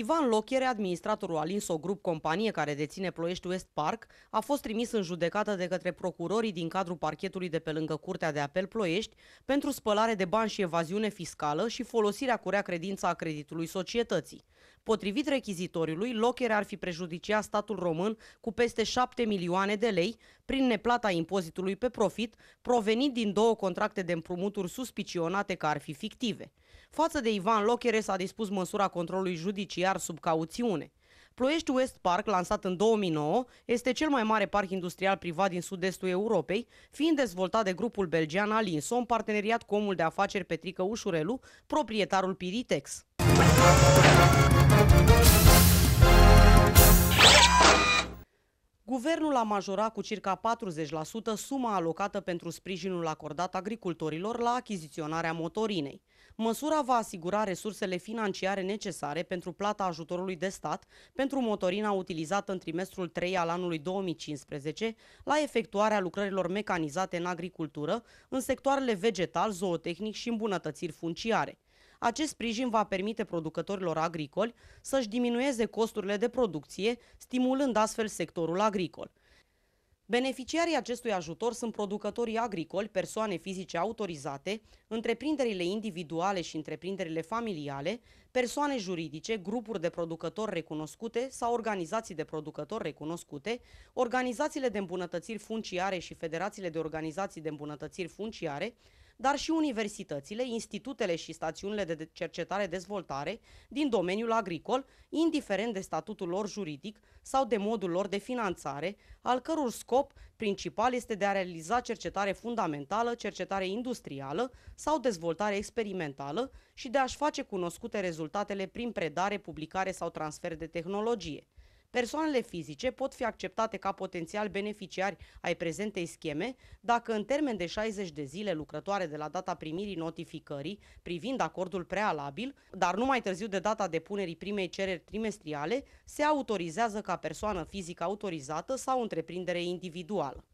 Ivan Lochere, administratorul Alinso Group, companie care deține Ploiești West Park, a fost trimis în judecată de către procurorii din cadrul parchetului de pe lângă Curtea de Apel Ploiești pentru spălare de bani și evaziune fiscală și folosirea cu rea credința a creditului societății. Potrivit rechizitoriului, Lochere ar fi prejudiciat statul român cu peste 7 milioane de lei prin neplata impozitului pe profit provenit din două contracte de împrumuturi suspicionate că ar fi fictive. Față de Ivan Lochere s-a dispus măsura controlului judiciar nuclear sub cauțiune. Ploiești West Park, lansat în 2009, este cel mai mare parc industrial privat din sud-estul Europei, fiind dezvoltat de grupul belgian Alinso în parteneriat cu omul de afaceri Petrică Ușurelu, proprietarul Piritex. Guvernul a majorat cu circa 40% suma alocată pentru sprijinul acordat agricultorilor la achiziționarea motorinei. Măsura va asigura resursele financiare necesare pentru plata ajutorului de stat pentru motorina utilizată în trimestrul 3 al anului 2015 la efectuarea lucrărilor mecanizate în agricultură, în sectoarele vegetal, zootehnic și îmbunătățiri funciare. Acest sprijin va permite producătorilor agricoli să-și diminueze costurile de producție, stimulând astfel sectorul agricol. Beneficiarii acestui ajutor sunt producătorii agricoli, persoane fizice autorizate, întreprinderile individuale și întreprinderile familiale, persoane juridice, grupuri de producători recunoscute sau organizații de producători recunoscute, organizațiile de îmbunătățiri funciare și federațiile de organizații de îmbunătățiri funciare, dar și universitățile, institutele și stațiunile de cercetare-dezvoltare din domeniul agricol, indiferent de statutul lor juridic sau de modul lor de finanțare, al căror scop principal este de a realiza cercetare fundamentală, cercetare industrială sau dezvoltare experimentală și de a-și face cunoscute rezultatele prin predare, publicare sau transfer de tehnologie. Persoanele fizice pot fi acceptate ca potențial beneficiari ai prezentei scheme dacă în termen de 60 de zile lucrătoare de la data primirii notificării privind acordul prealabil, dar nu mai târziu de data depunerii primei cereri trimestriale, se autorizează ca persoană fizică autorizată sau întreprindere individuală.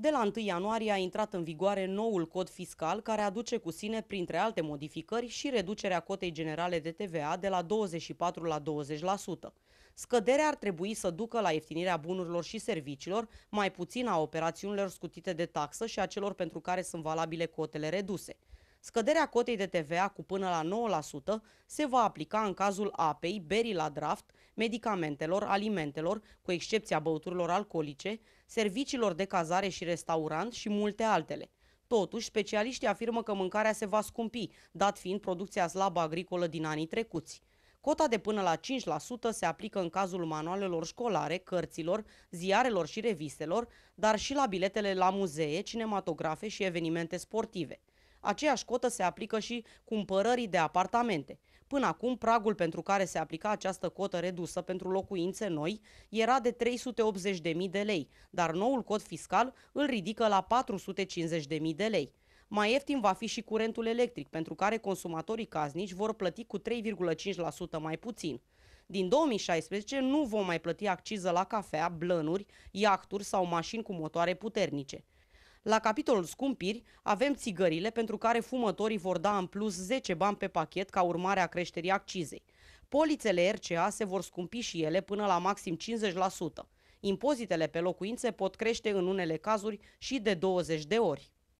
De la 1 ianuarie a intrat în vigoare noul cod fiscal care aduce cu sine, printre alte modificări, și reducerea cotei generale de TVA de la 24 la 20%. Scăderea ar trebui să ducă la ieftinirea bunurilor și serviciilor, mai puțin a operațiunilor scutite de taxă și a celor pentru care sunt valabile cotele reduse. Scăderea cotei de TVA cu până la 9% se va aplica în cazul apei, berii la draft, medicamentelor, alimentelor, cu excepția băuturilor alcoolice, serviciilor de cazare și restaurant și multe altele. Totuși, specialiștii afirmă că mâncarea se va scumpi, dat fiind producția slabă agricolă din anii trecuți. Cota de până la 5% se aplică în cazul manualelor școlare, cărților, ziarelor și revistelor, dar și la biletele la muzee, cinematografe și evenimente sportive. Aceeași cotă se aplică și cumpărării de apartamente. Până acum, pragul pentru care se aplica această cotă redusă pentru locuințe noi era de 380.000 de lei, dar noul cod fiscal îl ridică la 450.000 de lei. Mai ieftin va fi și curentul electric, pentru care consumatorii casnici vor plăti cu 3,5% mai puțin. Din 2016 nu vom mai plăti acciză la cafea, blănuri, iacturi sau mașini cu motoare puternice. La capitolul scumpiri avem țigările pentru care fumătorii vor da în plus 10 bani pe pachet ca urmare a creșterii accizei. Polițele RCA se vor scumpi și ele până la maxim 50%. Impozitele pe locuințe pot crește în unele cazuri și de 20 de ori.